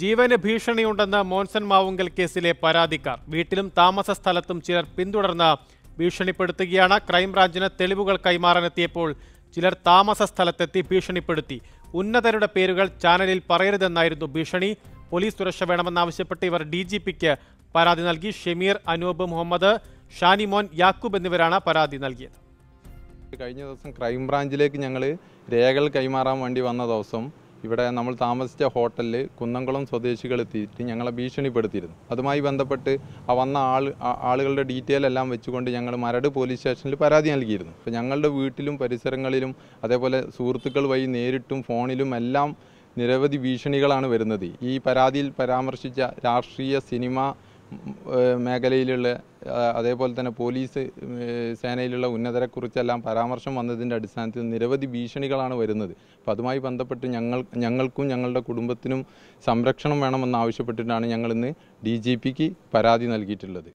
ജീവന് ഭീഷണിയുണ്ടെന്ന് മോൻസൺ മാവുങ്കൽ കേസിലെ പരാതിക്കാർ വീട്ടിലും താമസ സ്ഥലത്തും ചിലർ പിന്തുടർന്ന് ഭീഷണിപ്പെടുത്തുകയാണ് ക്രൈംബ്രാഞ്ചിന് തെളിവുകൾ കൈമാറാനെത്തിയപ്പോൾ ചിലർ താമസ സ്ഥലത്തെത്തി ഭീഷണിപ്പെടുത്തി ഉന്നതരുടെ പേരുകൾ ചാനലിൽ പറയരുതെന്നായിരുന്നു ഭീഷണി പോലീസ് സുരക്ഷ വേണമെന്നാവശ്യപ്പെട്ട് ഇവർ ഡി ജി പിക്ക് പരാതി നൽകി ഷമീർ അനൂപ് മുഹമ്മദ് ഷാനിമോൻ യാക്കൂബ് എന്നിവരാണ് പരാതി നൽകിയത് കഴിഞ്ഞ ദിവസം ക്രൈംബ്രാഞ്ചിലേക്ക് ഞങ്ങൾ രേഖകൾ കൈമാറാൻ വേണ്ടി വന്ന ദിവസം ഇവിടെ നമ്മൾ താമസിച്ച ഹോട്ടലിൽ കുന്നംകുളം സ്വദേശികൾ എത്തിയിട്ട് ഞങ്ങളെ ഭീഷണിപ്പെടുത്തിയിരുന്നു അതുമായി ബന്ധപ്പെട്ട് ആ വന്ന ആൾ ആളുകളുടെ ഡീറ്റെയിൽ എല്ലാം വെച്ചുകൊണ്ട് ഞങ്ങൾ മരട് പോലീസ് സ്റ്റേഷനിൽ പരാതി നൽകിയിരുന്നു അപ്പോൾ ഞങ്ങളുടെ വീട്ടിലും പരിസരങ്ങളിലും അതേപോലെ സുഹൃത്തുക്കൾ വഴി നേരിട്ടും ഫോണിലും എല്ലാം നിരവധി ഭീഷണികളാണ് വരുന്നത് ഈ പരാതിയിൽ പരാമർശിച്ച രാഷ്ട്രീയ സിനിമ മേഖലയിലുള്ള അതേപോലെ തന്നെ പോലീസ് സേനയിലുള്ള ഉന്നതരെക്കുറിച്ചെല്ലാം പരാമർശം വന്നതിൻ്റെ അടിസ്ഥാനത്തിൽ നിരവധി ഭീഷണികളാണ് വരുന്നത് അപ്പോൾ അതുമായി ബന്ധപ്പെട്ട് ഞങ്ങൾ ഞങ്ങൾക്കും ഞങ്ങളുടെ കുടുംബത്തിനും സംരക്ഷണം വേണമെന്നാവശ്യപ്പെട്ടിട്ടാണ് ഞങ്ങളിന്ന് ഡി ജി പിക്ക് പരാതി നൽകിയിട്ടുള്ളത്